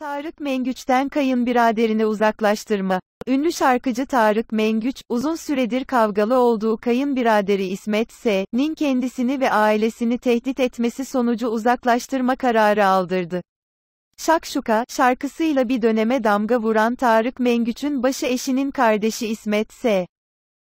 Tarık Mengüç'ten kayınbiraderini uzaklaştırma. Ünlü şarkıcı Tarık Mengüç, uzun süredir kavgalı olduğu kayınbiraderi İsmet S.'nin kendisini ve ailesini tehdit etmesi sonucu uzaklaştırma kararı aldırdı. Şakşuka şarkısıyla bir döneme damga vuran Tarık Mengüç'ün başı eşinin kardeşi İsmet S.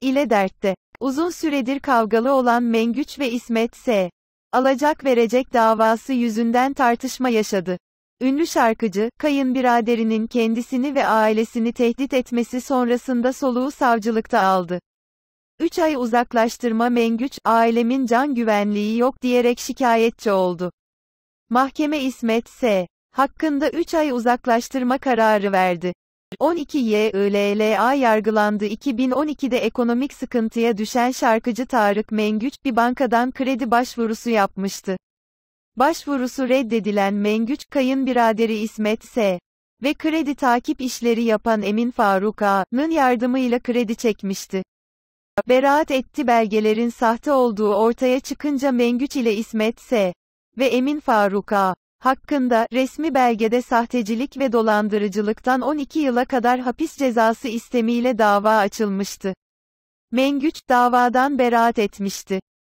ile dertte. Uzun süredir kavgalı olan Mengüç ve İsmet S. alacak verecek davası yüzünden tartışma yaşadı. Ünlü şarkıcı, kayınbiraderinin kendisini ve ailesini tehdit etmesi sonrasında soluğu savcılıkta aldı. 3 ay uzaklaştırma mengüç, ailemin can güvenliği yok diyerek şikayetçi oldu. Mahkeme İsmet S. hakkında 3 ay uzaklaştırma kararı verdi. 12 YÖLLA yargılandı 2012'de ekonomik sıkıntıya düşen şarkıcı Tarık Mengüç bir bankadan kredi başvurusu yapmıştı. Başvurusu reddedilen Mengüç kayınbiraderi İsmet S. ve kredi takip işleri yapan Emin Faruk A.'nın yardımıyla kredi çekmişti. Beraat etti belgelerin sahte olduğu ortaya çıkınca Mengüç ile İsmet S. ve Emin Faruk A. hakkında resmi belgede sahtecilik ve dolandırıcılıktan 12 yıla kadar hapis cezası istemiyle dava açılmıştı. Mengüç davadan beraat etmişti.